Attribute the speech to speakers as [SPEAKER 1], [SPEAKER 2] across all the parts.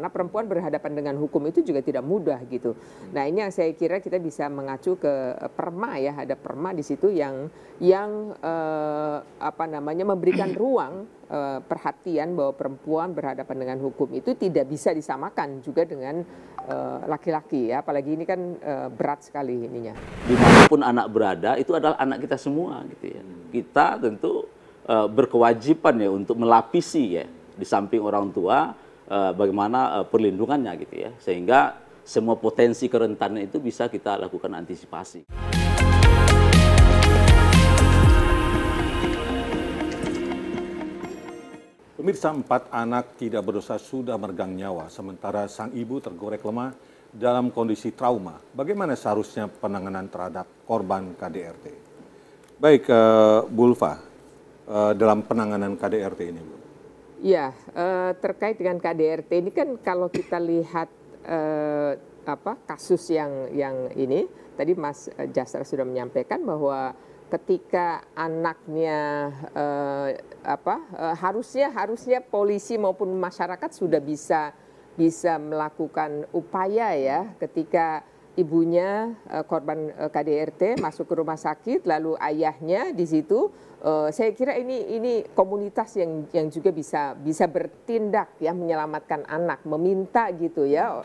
[SPEAKER 1] karena perempuan berhadapan dengan hukum itu juga tidak mudah gitu. Hmm. Nah ini yang saya kira kita bisa mengacu ke eh, perma ya ada perma di situ yang yang eh, apa namanya memberikan ruang eh, perhatian bahwa perempuan berhadapan dengan hukum itu tidak bisa disamakan juga dengan eh, laki-laki ya apalagi ini kan eh, berat sekali ininya.
[SPEAKER 2] Dimanapun anak berada itu adalah anak kita semua gitu ya. Hmm. Kita tentu berkewajiban ya untuk melapisi ya di samping orang tua Eh, bagaimana eh, perlindungannya gitu ya. Sehingga semua potensi kerentanan itu bisa kita lakukan
[SPEAKER 3] antisipasi. Pemirsa empat anak tidak berdosa sudah meregang nyawa, sementara sang ibu tergorek lemah dalam kondisi trauma. Bagaimana seharusnya penanganan terhadap korban KDRT? Baik, uh, Bulfa, uh, dalam penanganan KDRT ini, Bu.
[SPEAKER 1] Ya, terkait dengan KDRT ini kan kalau kita lihat eh, apa kasus yang yang ini tadi Mas eh, Jasra sudah menyampaikan bahwa ketika anaknya eh, apa eh, harusnya harusnya polisi maupun masyarakat sudah bisa bisa melakukan upaya ya ketika ibunya eh, korban eh, KDRT masuk ke rumah sakit, lalu ayahnya di situ. Eh, saya kira ini ini komunitas yang yang juga bisa bisa bertindak ya menyelamatkan anak, meminta gitu ya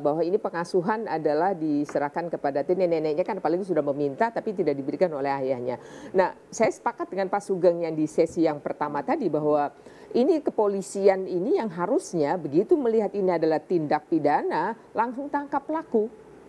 [SPEAKER 1] bahwa ini pengasuhan adalah diserahkan kepada nenek-neneknya kan paling sudah meminta tapi tidak diberikan oleh ayahnya. Nah, saya sepakat dengan Pak Sugeng yang di sesi yang pertama tadi bahwa ini kepolisian ini yang harusnya begitu melihat ini adalah tindak pidana langsung tangkap pelaku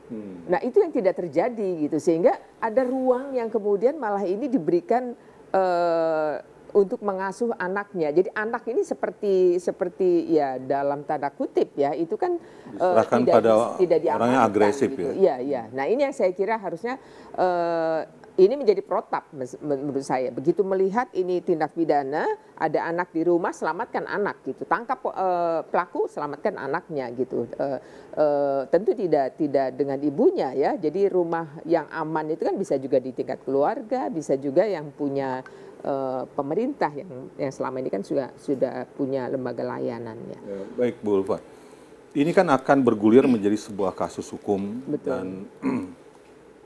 [SPEAKER 1] Hmm. Nah itu yang tidak terjadi gitu sehingga ada ruang yang kemudian malah ini diberikan uh, untuk mengasuh anaknya. Jadi anak ini seperti seperti ya dalam tanda kutip ya itu kan uh, tidak pada tidak orang agresif gitu. ya. Iya iya. Nah ini yang saya kira harusnya uh, ini menjadi protap menurut saya. Begitu melihat ini tindak pidana, ada anak di rumah, selamatkan anak gitu. Tangkap uh, pelaku, selamatkan anaknya gitu. Uh, uh, tentu tidak tidak dengan ibunya ya. Jadi rumah yang aman itu kan bisa juga di tingkat keluarga, bisa juga yang punya uh, pemerintah yang yang selama ini kan sudah sudah punya lembaga layanannya. Ya,
[SPEAKER 3] baik Bu Ulfa. Ini kan akan bergulir menjadi sebuah kasus hukum Betul. dan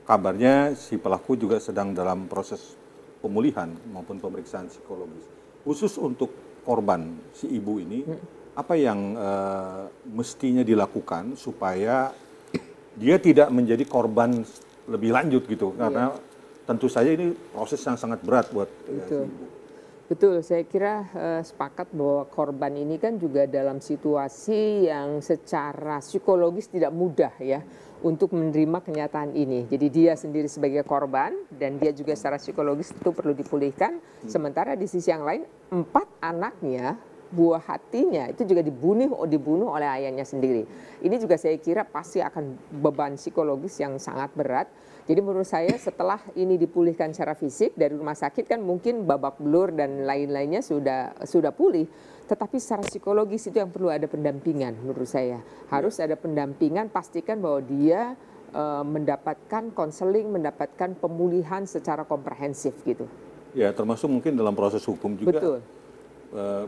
[SPEAKER 3] kabarnya si pelaku juga sedang dalam proses pemulihan maupun pemeriksaan psikologis. Khusus untuk korban si ibu ini, hmm. apa yang uh, mestinya dilakukan supaya dia tidak menjadi korban lebih lanjut gitu? Iya. Karena tentu saja ini proses yang sangat berat buat
[SPEAKER 1] ya, si ibu. Betul, saya kira uh, sepakat bahwa korban ini kan juga dalam situasi yang secara psikologis tidak mudah ya untuk menerima kenyataan ini. Jadi dia sendiri sebagai korban dan dia juga secara psikologis itu perlu dipulihkan. Hmm. Sementara di sisi yang lain empat anaknya buah hatinya itu juga dibunuh oh, dibunuh oleh ayahnya sendiri. Ini juga saya kira pasti akan beban psikologis yang sangat berat. Jadi menurut saya setelah ini dipulihkan secara fisik dari rumah sakit kan mungkin babak belur dan lain-lainnya sudah sudah pulih. Tetapi secara psikologis itu yang perlu ada pendampingan menurut saya. Harus ada pendampingan pastikan bahwa dia eh, mendapatkan konseling, mendapatkan pemulihan secara komprehensif gitu.
[SPEAKER 3] Ya, termasuk mungkin dalam proses hukum juga. Betul. Eh,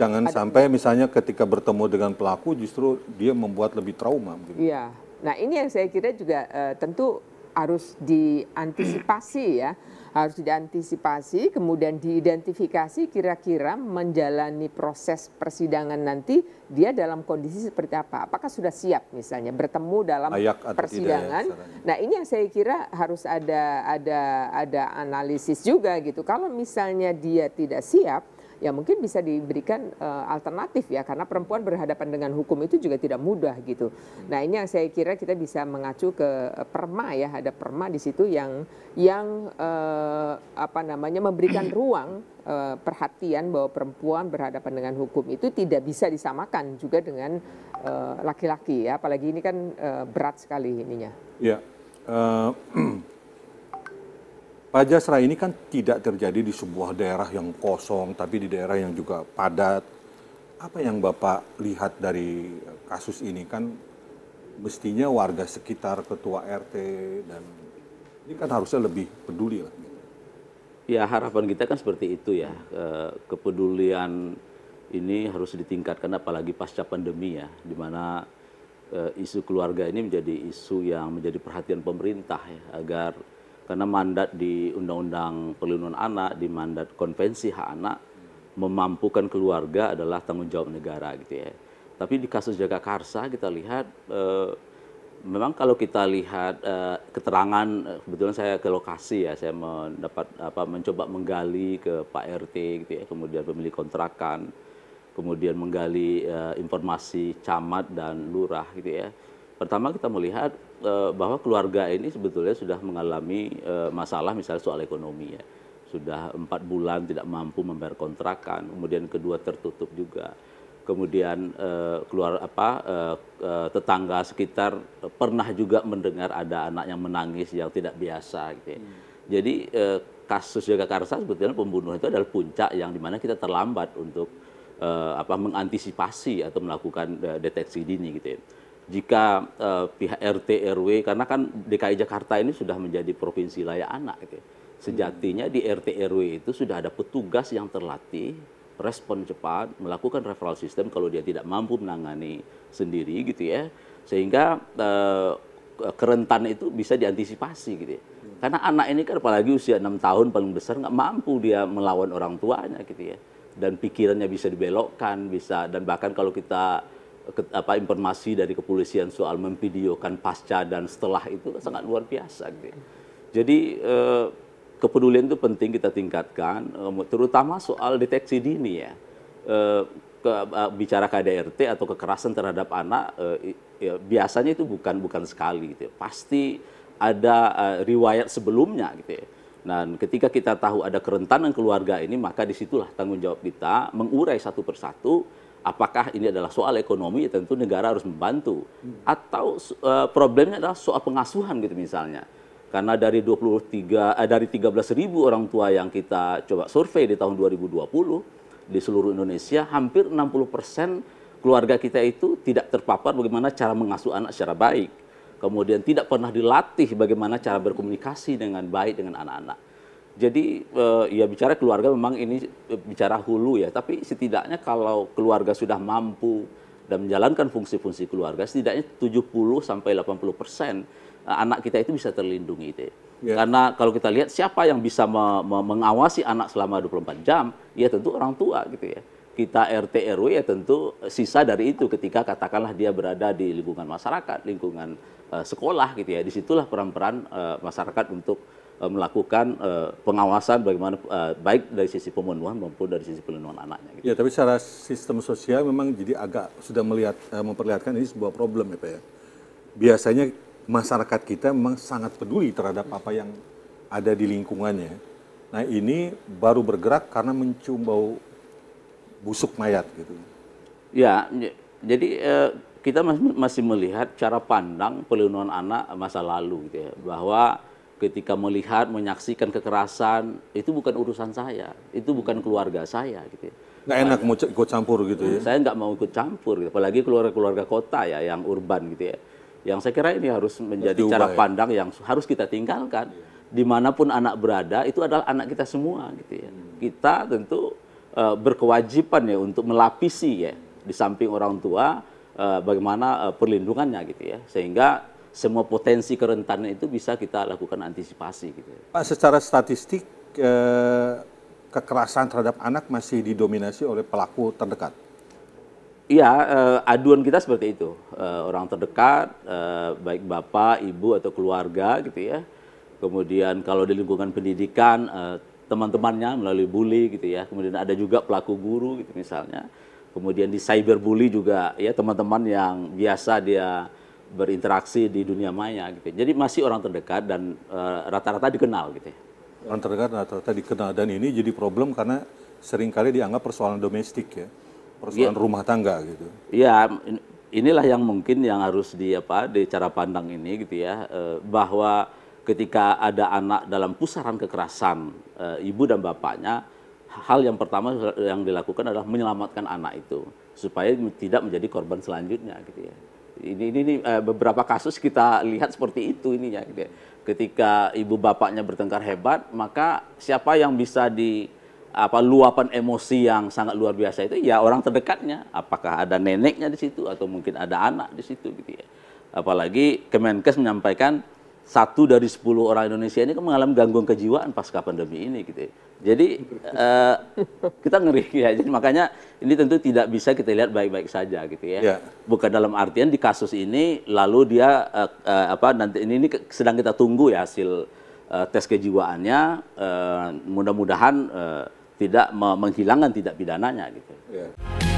[SPEAKER 3] Jangan ada, sampai misalnya ketika bertemu dengan pelaku justru dia membuat lebih trauma.
[SPEAKER 1] Iya. Nah ini yang saya kira juga uh, tentu harus diantisipasi ya, harus diantisipasi, kemudian diidentifikasi kira-kira menjalani proses persidangan nanti dia dalam kondisi seperti apa, apakah sudah siap misalnya bertemu dalam ya, persidangan. Ya, nah ini yang saya kira harus ada ada ada analisis juga gitu. Kalau misalnya dia tidak siap, ya mungkin bisa diberikan uh, alternatif ya karena perempuan berhadapan dengan hukum itu juga tidak mudah gitu. Nah ini yang saya kira kita bisa mengacu ke eh, perma ya ada perma di situ yang yang uh, apa namanya memberikan ruang perhatian bahwa perempuan berhadapan dengan hukum itu tidak bisa disamakan juga dengan laki-laki uh, ya apalagi ini kan uh, berat sekali ininya.
[SPEAKER 3] Ya. Uh, Jasra ini kan tidak terjadi di sebuah daerah yang kosong, tapi di daerah yang juga padat. Apa yang Bapak lihat dari kasus ini kan mestinya warga sekitar, ketua RT dan ini kan harusnya lebih peduli lah.
[SPEAKER 2] Ya harapan kita kan seperti itu ya. Kepedulian ini harus ditingkatkan apalagi pasca pandemi ya, di mana e, isu keluarga ini menjadi isu yang menjadi perhatian pemerintah ya agar karena mandat di Undang-Undang Perlindungan Anak, di mandat Konvensi Hak Anak, memampukan keluarga adalah tanggung jawab negara gitu ya. Tapi di kasus Jaga Karsa kita lihat eh, memang kalau kita lihat eh, keterangan eh, kebetulan saya ke lokasi ya, saya mendapat apa mencoba menggali ke Pak RT gitu ya, kemudian pemilik kontrakan, kemudian menggali informasi camat dan lurah gitu ya. Pertama kita melihat Eh, bahwa keluarga ini sebetulnya sudah mengalami eh, masalah misalnya soal ekonomi ya sudah empat bulan tidak mampu membayar kontrakan kemudian kedua tertutup juga kemudian eh, keluar apa tetangga sekitar pernah juga mendengar ada anak yang menangis yang tidak biasa gitu ya. Hmm. jadi kasus karsa sebetulnya pembunuhan itu adalah puncak yang dimana kita terlambat untuk apa mengantisipasi atau melakukan deteksi dini gitu ya jika eh, pihak rt rw karena kan dki jakarta ini sudah menjadi provinsi layak anak gitu ya. sejatinya di rt rw itu sudah ada petugas yang terlatih respon cepat melakukan referral system kalau dia tidak mampu menangani sendiri gitu ya sehingga eh, kerentan itu bisa diantisipasi gitu ya. karena anak ini kan apalagi usia enam tahun paling besar nggak mampu dia melawan orang tuanya gitu ya dan pikirannya bisa dibelokkan bisa dan bahkan kalau kita apa informasi dari kepolisian soal memvideokan pasca dan setelah itu sangat luar biasa gitu. Ya. Jadi eh, kepedulian itu penting kita tingkatkan eh, terutama soal deteksi dini ya. Eh, ke, eh, bicara KDRT atau kekerasan terhadap anak eh, ya, biasanya itu bukan bukan sekali gitu ya. Pasti ada eh, riwayat sebelumnya gitu ya. Dan ketika kita tahu ada kerentanan keluarga ini, maka disitulah tanggung jawab kita mengurai satu persatu apakah ini adalah soal ekonomi ya, tentu negara harus membantu atau uh, problemnya adalah soal pengasuhan gitu misalnya karena dari 23 eh, dari 13.000 orang tua yang kita coba survei di tahun 2020 di seluruh Indonesia hampir 60% keluarga kita itu tidak terpapar bagaimana cara mengasuh anak secara baik kemudian tidak pernah dilatih bagaimana cara berkomunikasi dengan baik dengan anak-anak jadi eh, ya bicara keluarga memang ini eh, bicara hulu ya, tapi setidaknya kalau keluarga sudah mampu dan menjalankan fungsi-fungsi keluarga, setidaknya 70 sampai 80 persen eh, anak kita itu bisa terlindungi itu. Yeah. Karena kalau kita lihat siapa yang bisa me me mengawasi anak selama 24 jam, ya tentu orang tua gitu ya kita RT RW ya tentu sisa dari itu ketika katakanlah dia berada di lingkungan masyarakat, lingkungan uh, sekolah gitu ya. Disitulah peran-peran uh, masyarakat untuk Eh, melakukan uh, pengawasan bagaimana uh, baik dari sisi
[SPEAKER 3] pemenuhan maupun dari sisi pelindungan anaknya. Gitu. Ya, tapi secara sistem sosial memang jadi agak sudah melihat uh, memperlihatkan ini sebuah problem ya Pak ya. Biasanya masyarakat kita memang sangat peduli terhadap apa yang ada di lingkungannya. Nah ini baru bergerak karena mencium bau busuk mayat gitu. Ya, jadi
[SPEAKER 2] uh, kita masih melihat cara pandang pelindungan anak masa lalu gitu ya, bahwa ketika melihat menyaksikan kekerasan itu bukan urusan saya itu bukan hmm. keluarga saya gitu ya. nggak enak mau ikut campur gitu ya saya nggak mau ikut campur gitu. apalagi keluarga keluarga kota ya yang urban gitu ya yang saya kira ini harus menjadi Diubah, cara ya? pandang yang harus kita tinggalkan iya. dimanapun anak berada itu adalah anak kita semua gitu ya hmm. kita tentu uh, berkewajiban ya untuk melapisi ya di samping orang tua uh, bagaimana uh, perlindungannya gitu ya sehingga semua potensi kerentanan itu bisa kita lakukan antisipasi. Gitu.
[SPEAKER 3] Pak, secara statistik eh, kekerasan terhadap anak masih didominasi oleh pelaku terdekat.
[SPEAKER 2] Iya, eh, aduan kita seperti itu. Eh, orang terdekat, baik bapak, ibu atau keluarga gitu ya. Kemudian kalau di lingkungan pendidikan, teman-temannya melalui bully gitu ya. Kemudian ada juga pelaku guru gitu misalnya. Kemudian di cyber bully juga ya teman-teman yang biasa dia berinteraksi di dunia maya gitu. Jadi masih orang terdekat
[SPEAKER 3] dan eh, rata-rata uh, dikenal gitu. Ya. Orang terdekat rata-rata dikenal dan ini jadi problem karena seringkali dianggap persoalan domestik ya, persoalan ya, rumah tangga gitu. Iya,
[SPEAKER 2] inilah yang mungkin yang harus di apa di cara pandang ini gitu ya eh, bahwa ketika ada anak dalam pusaran kekerasan eh, ibu dan bapaknya hal yang pertama yang dilakukan adalah menyelamatkan anak itu supaya tidak menjadi korban selanjutnya gitu ya. Ini, ini, ini eh, beberapa kasus kita lihat seperti itu ininya. Gitu ya. Ketika ibu bapaknya bertengkar hebat, maka siapa yang bisa di apa luapan emosi yang sangat luar biasa itu ya orang terdekatnya apakah ada neneknya di situ atau mungkin ada anak di situ gitu ya apalagi Kemenkes menyampaikan satu dari sepuluh orang Indonesia ini kan mengalami gangguan kejiwaan pasca pandemi ini gitu. Jadi uh, kita ngeri ya. Jadi makanya ini tentu tidak bisa kita lihat baik-baik saja gitu ya. ya. Bukan dalam artian di kasus ini lalu dia uh, uh, apa nanti ini, ini sedang kita tunggu ya hasil uh, tes kejiwaannya. Uh, mudah-mudahan uh, tidak menghilangkan tidak pidananya gitu. Ya.